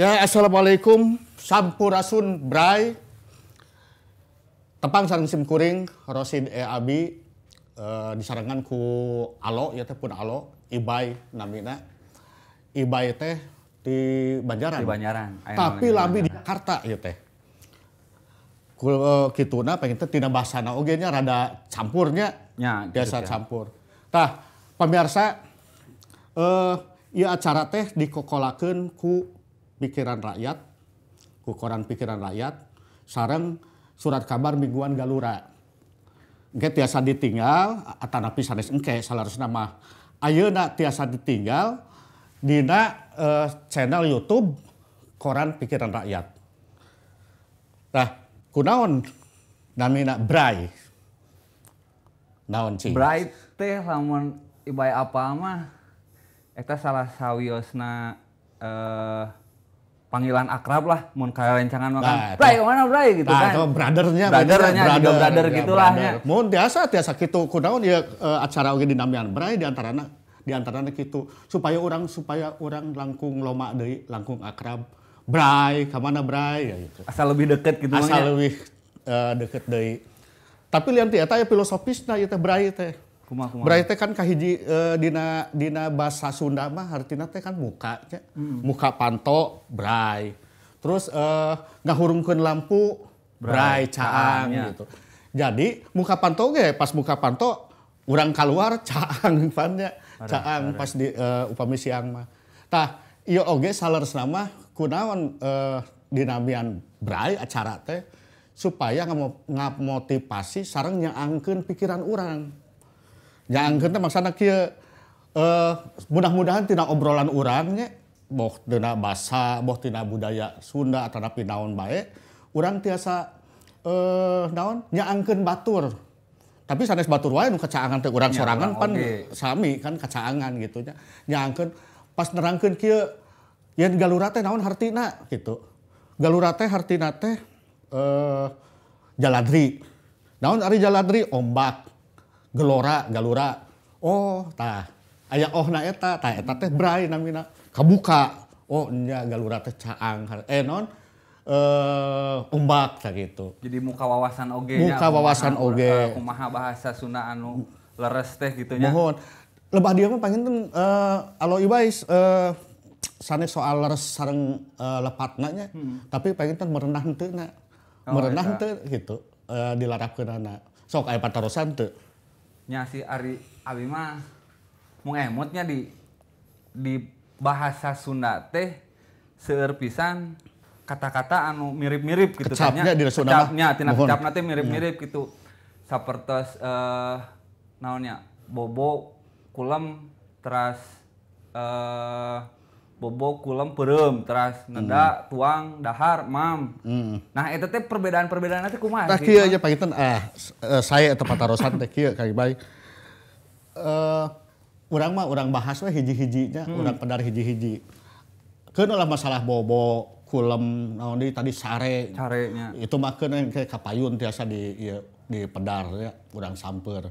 Ya, Assalamualaikum, Sampurasun, Bray. Tepang sarang sim kuring, rosin e abi, e, disarangan ku alo, ya teh pun alo, ibai namina. Ibai teh di Banjaran. Di Banjaran. Tapi labi di Jakarta ya teh. Kul e, kituna pengen teh tina bahasana oge nya rada campurnya. Ya, gitu biasa gitu, ya. campur. Nah, pemirsa eh ya acara teh dikokolakan ku pikiran rakyat, koran pikiran rakyat, sarang surat kabar mingguan galura. Gak tiasa ditinggal, atanapi sanes engke, salah nama ayo nak tiasa ditinggal, dina uh, channel YouTube Koran Pikiran Rakyat. Nah, kunaon nak Bray. Naon cing? Bray teh lamun ibai apa mah eta salah sawiosna eh panggilan akrab lah mun kaya rencangan makan nah, bray mana bray gitu nah, kan itu brothernya brothernya brother, iya, brother ya, lah. ya mun biasa biasa gitu kunaon ya eh, acara oge dinamian bray di antarana di antarana gitu supaya orang supaya orang langkung loma deui langkung akrab bray ka mana bray ya gitu. asal lebih deket gitu asal ya? lebih uh, deket deui tapi lihat ya, teh filosofisna ya teh bray ya kuma, kuma. berarti kan kahiji eh, dina dina bahasa Sunda mah artinya teh kan muka ya. hmm. muka panto brai terus eh, ngahurungkeun lampu brai, brai caang ya. gitu jadi muka panto ge pas muka panto orang keluar caang pannya caang pas di uh, upami siang mah tah iya oge salers nama kunawan eh dinamian brai acara teh supaya motivasi sarang angken pikiran orang. Yang teh maksana kieu eh mudah-mudahan tina obrolan urangnya boh tina bahasa boh tina budaya Sunda atau napi naon baik orang tiasa eh naon nyaangkeun batur tapi sanes batur wae nu kacaangan teh urang ya, sorangan pan okay. sami kan kacaangan gitu nya nyaangkeun pas nerangkeun kieu yen galura teh naon hartina gitu galura teh hartina teh eh jaladri naon ari jaladri ombak gelora galura oh tah ayah oh na eta tah eta teh brai namina kabuka oh nya galura teh caang eh non uh, eh, umbak gitu jadi muka wawasan oge muka wawasan kumaha, eh, oge kumaha bahasa sunda anu leres teh gitu nya mohon lebah dia mah pengen tuh uh, eh, alo ibais uh, sana soal leres sarang uh, lepatnanya hmm. tapi pengen tuh merendah tuh na oh, merendah tuh gitu uh, dilarapkan anak sok ayah patarosan tuh Nyasi Ari Abi mah mengemutnya di di bahasa Sunda teh seueur kata-kata anu mirip-mirip gitu kecapnya di Sunda kecapnya tina kecapna mirip-mirip hmm. gitu seperti uh, eh, naonnya bobo kulam teras uh, bobo kulem perem teras nenda hmm. tuang dahar mam hmm. nah itu teh perbedaan perbedaan nanti kumaha tak kieu aja pangitan ah eh, saya tempat tarosan teh kieu kali baik eh, uh, orang mah orang bahas we hiji-hijinya hmm. orang pedar hiji-hiji kena lah masalah bobo kulem naon di tadi sare sarenya itu mah yang kayak kapayun biasa di iya, ya, di pedar ya orang samper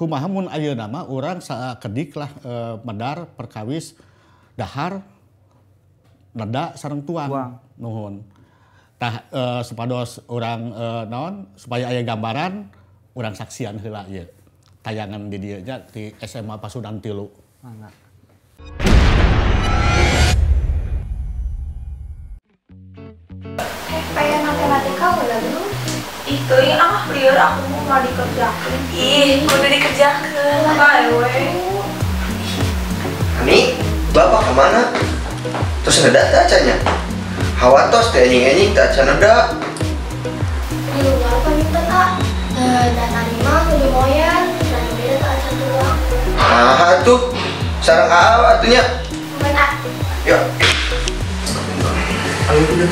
kumahamun ayo nama orang kedik lah uh, medar perkawis dahar dada sarang tuang Uang. nuhun tah e, supados orang e, eh, non supaya ayah gambaran orang saksian hela ya tayangan di dia nya di SMA Pasundan Tilu Mana? kayak udah itu yang ah liur aku mau mau dikerjakan ih udah dikerjakan bye eh, weh. kami bapak kemana terus ada ngedak tacanya hawatos teh anjing tak taca ngedak di luar kita tak dan anima kudu moyan dan beda tak acan tua nah tuh sarang aa atunya benak ya ayo udah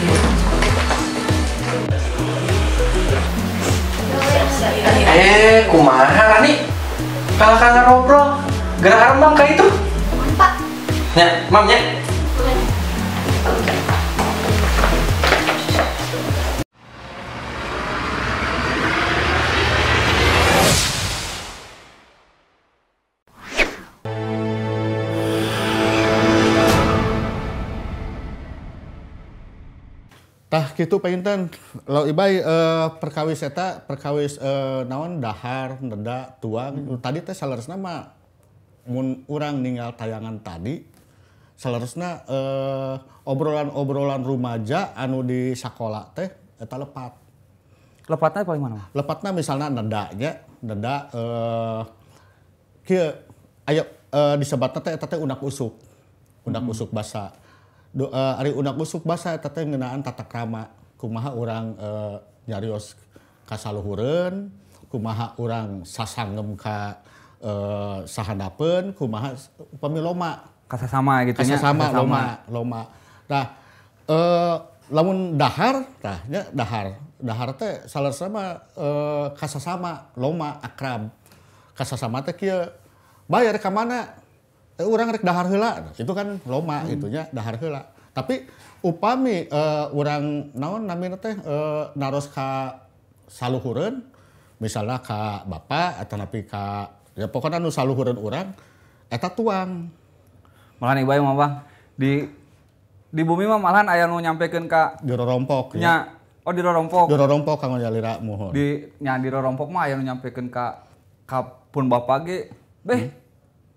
eh kumaha nih kalau kangen ngobrol gerak remang kayak itu Nah, mam nek. Tah gitu penginten lo ibai uh, perkawis eta perkawis uh, naon dahar neda tuang hmm. tadi teh salaresna mah mun orang ninggal tayangan tadi seharusnya eh, obrolan-obrolan remaja anu di sekolah teh eta lepat lepatnya paling mana lepatnya misalnya nedanya nendak eh, kia ayo eh, disebatnya teh eta teh unak usuk unak hmm. usuk basa Do, eh, ari unak usuk basa eta teh ngeunaan tata krama kumaha orang eh, nyarios kasaluhureun kumaha orang sasanggem ka eh, sahandapeun kumaha pemiloma kasasama gitu ya. sama loma, loma. Nah, eh lamun dahar, nah ya dahar. Dahar teh salah sama eh, kasasama, loma, akrab. Kasasama teh kia bayar ke mana? Eh, orang rek dahar hilang, nah, Itu kan loma hmm. itunya dahar hilang. Tapi upami eh, orang naon namina teh eh, naros ka saluhureun misalnya ka bapak atau napi ka ya pokoknya nu saluhureun orang eta tuang malahan ayah mah bang di di bumi mah malahan ayah nu nyampekeun ka di rorompok ya. nya ya. oh di rompok di rompok kang jalira mohon di nya di rompok mah ayah nu nyampekeun ka ka pun bapak ge beh hmm?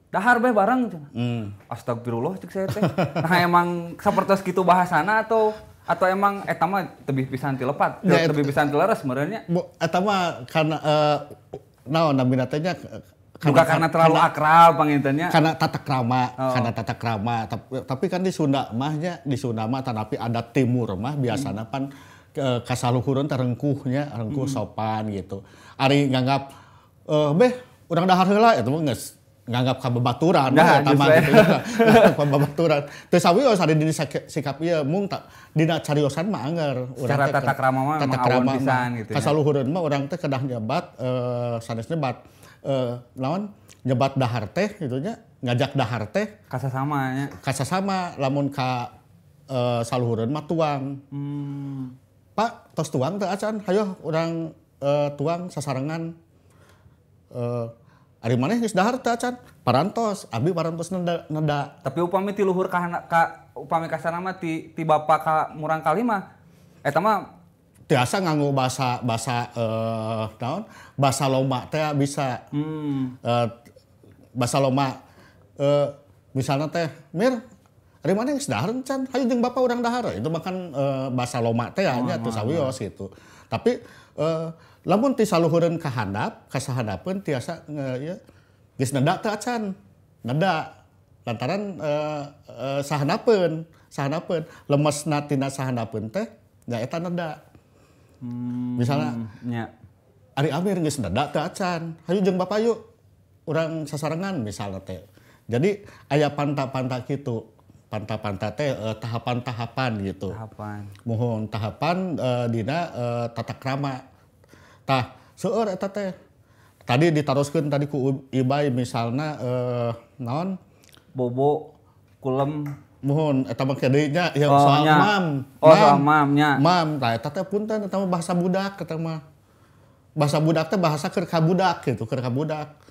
dahar beh bareng hmm. astagfirullah cik saya teh nah emang seperti gitu bahasana atau atau emang eta mah tebih pisan tilepat lebih bisa pisan tileres sebenarnya eta mah karena uh, naon nabi teh Bukan karena, karena terlalu karena, akrab pangintennya. Karena tata krama, oh. karena tata krama. Tapi, tapi kan di Sunda mahnya di Sunda mah tapi adat timur mah biasanya hmm. pan e, kasaluhurun terengkuhnya, rengkuh hmm. sopan gitu. Ari nganggap e, beh urang dahar heula eta mah geus nganggap kabebaturan nah, ya, mah gitu Ka kabebaturan Teu awi geus ada di sikap ieu iya, mung tak dina cariosan mah anggar urang tata krama mah mah awon pisan gitu. Ya. Kasaluhureun mah urang teh kedah nyebat eh sanesnya bat lawan eh, nyebat dahar teh gitu nya ngajak dahar teh kasa sama ya kasa sama lamun ka eh, saluhureun mah tuang hmm. Pak tos tuang teh acan hayo urang eh, tuang sasarengan eh, Ari maneh geus dahar teh acan parantos abi parantos neda, neda. tapi upami ti luhur ka, ka upami kasana mah ti ti bapak ka murang kali mah eta mah tiasa nganggo bahasa bahasa uh, eh, naon bahasa lomba teh bisa hmm. uh, eh, bahasa lomba uh, misalnya teh mir dari mana yang sudah rencan hayu jeng bapak orang dahar itu makan uh, bahasa lomba teh oh, nya ah, teu ah, sawios ah. gitu tapi uh, lamun ti saluhureun ka handap ka sahadapeun tiasa uh, ya geus neda teh acan neda lantaran uh, uh, sahadapeun sahadapeun lemesna tina sahadapeun teh nggak eta neda Hmm, Misalnya, ya. Ari Amir nggak sedadak ke acan. Hayu jeng bapak yuk, orang sasarangan misalnya teh. Jadi ayah panta-panta gitu, panta-panta teh eh, tahapan-tahapan gitu. Tahapan. Mohon tahapan eh, dina eh, tata krama. Tah, seueur eta teh. Tadi ditaruhkan tadi ku Ibai misalnya eh, non bobo kulem mohon eta eh, mah yang oh, soal nya. mam oh mam. soal mam nya mam tah pun teh punten bahasa budak eta mah bahasa budak teh bahasa kerka budak gitu kerka budak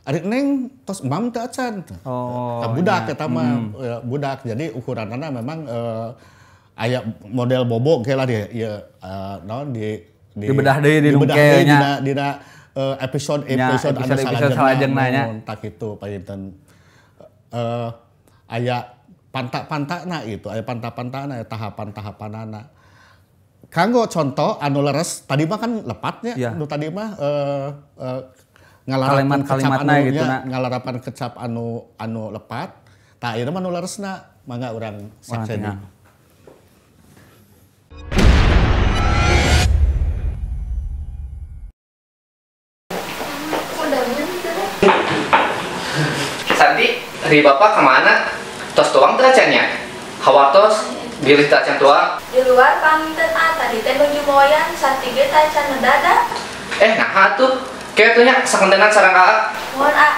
Adik neng tos mam teh acan. Oh, budak eta mah hmm. ya, budak. Jadi ukuranana memang uh, eh, ayah model bobo kayak lah dia ya uh, eh, non di di bedah deh di, di nak episode episode, ya, episode anu salajengna. Episode salajengna nya. Tak kitu pahinten. Uh, ayah pantak pantak na itu ada pantak pantak na tahapan tahapan na. kanggo contoh anu leres tadi mah kan lepatnya ya. anu tadi mah uh, uh, ngalarapan kalimat kecap anu gitu na. ngalarapan kecap anu anu lepat tak akhirnya mah leres na mangga urang sakseni Santi, dari Bapak kemana? tos tuang teracanya hawa tos bilih tacan tuang di luar paminten a tadi teh baju moyan satige tacan mendadak eh nah ah, tuh kayak tuhnya sakentenan sarang a mohon a ah.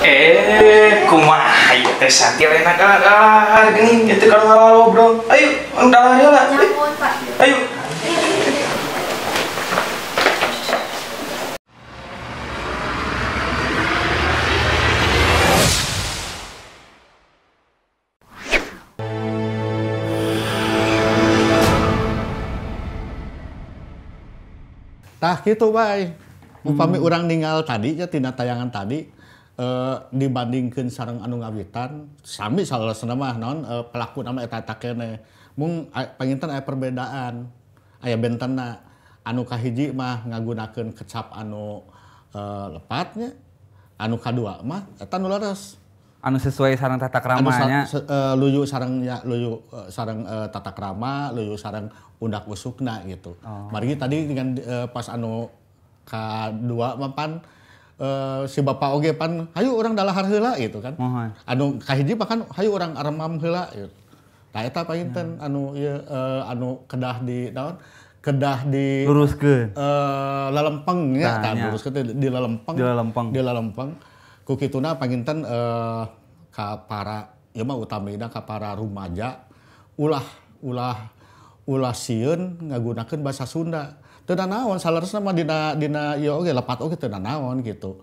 eh kumah ieu teh santi lena kakak ah, geuning itu kalau kan bro. ayo udah gitu bay upami hmm. orang ninggal tadi ya tina tayangan tadi eh, dibandingkan sarang anu ngawitan sami salah senama non eh, pelaku nama eta eta kene mung penginten aya perbedaan aya bentena anu kahiji mah ngagunakeun kecap anu eh, lepatnya anu kadua mah eta anu sesuai sarang tata keramanya. Anu sa, uh, luyu sarang ya luyu uh, eh, sarang uh, eh, tata kerama, luyu sarang undak usukna gitu. Oh. Mari tadi dengan uh, pas anu k mapan Uh, si bapak oge pan hayu orang dalah harhela gitu kan Mohon. anu kahiji bahkan hayu orang aramam hela, gitu nah eta painten hmm. anu ya uh, anu kedah di naon kedah di luruskeun uh, lelempeng ya nah, kan ya. luruskeun di lalempeng, di lalempeng di lelempeng ku kituna panginten eh, ka para ya mah utamina ka para rumaja ulah ulah ulah sieun ngagunakeun bahasa Sunda. Teu naon saleresna mah dina dina ieu ya oge lepat oge teu naon gitu.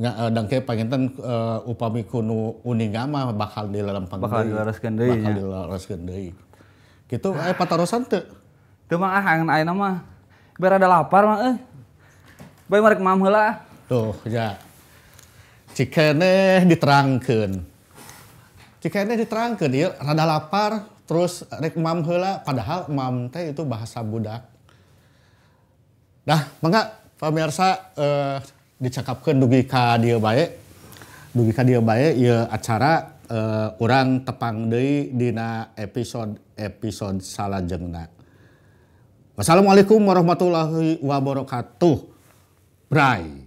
Eh, dan kayak panginten uh, upami kunu uninga mah bakal dilelempeng bakal dilereskeun deui bakal ya. dilereskeun deui gitu aya eh, patarosan teu teu mah ah angan ayeuna mah biar ada lapar mah eh bae marek mam heula ah. tuh ya cikeneh diterangkan cikeneh diterangkan ya rada lapar terus rek mam hela padahal mam teh itu bahasa budak nah mangga pemirsa eh, dicakapkan dugi ka dia baik dugi ka dia baik ya acara eh, orang tepang deui dina episode episode salajengna Wassalamualaikum warahmatullahi wabarakatuh. Bray.